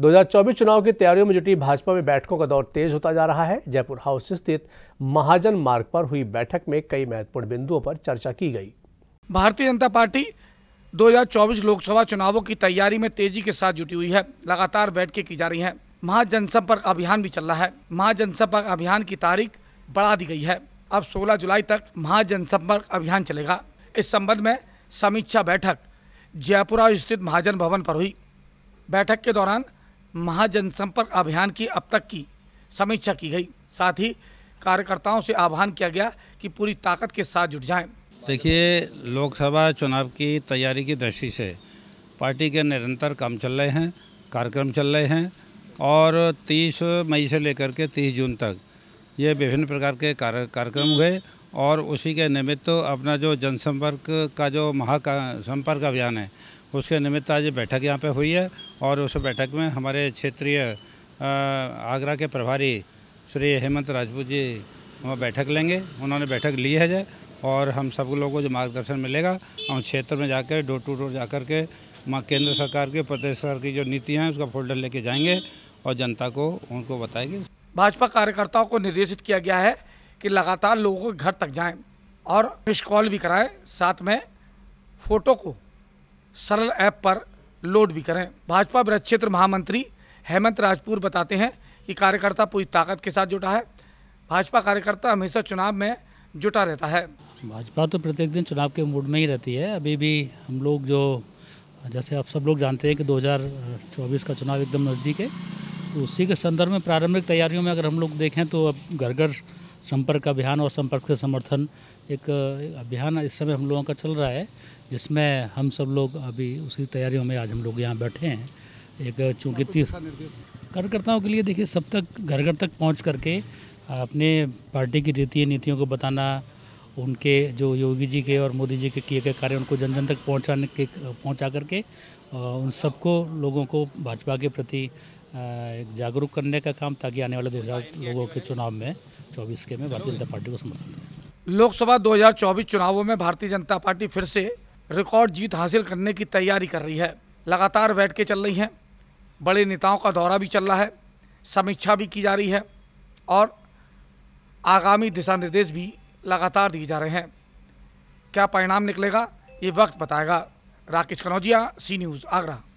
2024 चुनाव की तैयारियों में जुटी भाजपा में बैठकों का दौर तेज होता जा रहा है जयपुर हाउस स्थित महाजन मार्ग पर हुई बैठक में कई महत्वपूर्ण बिंदुओं पर चर्चा की गई भारतीय जनता पार्टी 2024 लोकसभा चुनावों की तैयारी में तेजी के साथ जुटी हुई है लगातार बैठकें की जा रही हैं महाजनसंपर्क अभियान भी चल रहा है महाजनसंपर्क अभियान की तारीख बढ़ा दी गई है अब 16 जुलाई तक महाजनसंपर्क अभियान चलेगा इस संबंध में समीक्षा बैठक जयपुरा स्थित महाजन भवन पर हुई बैठक के दौरान महाजनसंपर्क अभियान की अब तक की समीक्षा की गई साथ ही कार्यकर्ताओं से आह्वान किया गया कि पूरी ताकत के साथ जुट जाएं। देखिए लोकसभा चुनाव की तैयारी की दृष्टि से पार्टी के निरंतर काम चल रहे हैं कार्यक्रम चल रहे हैं और 30 मई से लेकर के 30 जून तक ये विभिन्न प्रकार के कार्यक्रम हुए और उसी के निमित्त तो अपना जो जनसंपर्क का जो महासंपर्क अभियान है उसके निमित्त आज बैठक यहाँ पे हुई है और उस बैठक में हमारे क्षेत्रीय आगरा के प्रभारी श्री हेमंत राजपूत जी वहाँ बैठक लेंगे उन्होंने बैठक ली है जय और हम सब लोगों को जो मार्गदर्शन मिलेगा हम क्षेत्र में जाकर डोर टू डोर जा कर के माँ केंद्र सरकार के प्रदेश सरकार की जो नीतियाँ हैं उसका फोल्डर लेके जाएंगे और जनता को उनको बताएंगे भाजपा कार्यकर्ताओं को निर्देशित किया गया है कि लगातार लोगों के घर तक जाएं और मिस कॉल भी कराएं साथ में फ़ोटो को सरल ऐप पर लोड भी करें भाजपा ब्रज क्षेत्र महामंत्री हेमंत राजपूर बताते हैं कि कार्यकर्ता पूरी ताकत के साथ जुटा है भाजपा कार्यकर्ता हमेशा चुनाव में जुटा रहता है भाजपा तो प्रत्येक दिन चुनाव के मूड में ही रहती है अभी भी हम लोग जो जैसे आप सब लोग जानते हैं कि 2024 का चुनाव एकदम नज़दीक है तो उसी के संदर्भ में प्रारंभिक तैयारियों में अगर हम लोग देखें तो अब घर घर संपर्क अभियान और संपर्क से समर्थन एक अभियान इस समय हम लोगों का चल रहा है जिसमें हम सब लोग अभी उसी तैयारियों में आज हम लोग यहाँ बैठे हैं एक चूँकि तीस कार्यकर्ताओं के लिए देखिए सब तक घर घर तक पहुँच करके अपने पार्टी की रीति नीतियों को बताना उनके जो योगी जी के और मोदी जी के किए गए कार्य उनको जन जन तक पहुंचाने के पहुंचा करके उन सबको लोगों को भाजपा के प्रति जागरूक करने का काम ताकि आने वाले दो लोगों के चुनाव में 24 के में भारतीय जनता पार्टी को समर्थन मिले लोकसभा 2024 चुनावों में भारतीय जनता पार्टी फिर से रिकॉर्ड जीत हासिल करने की तैयारी कर रही है लगातार बैठ के चल रही हैं बड़े नेताओं का दौरा भी चल रहा है समीक्षा भी की जा रही है और आगामी दिशा निर्देश भी लगातार दिए जा रहे हैं क्या परिणाम निकलेगा ये वक्त बताएगा राकेश कनौजिया सी न्यूज़ आगरा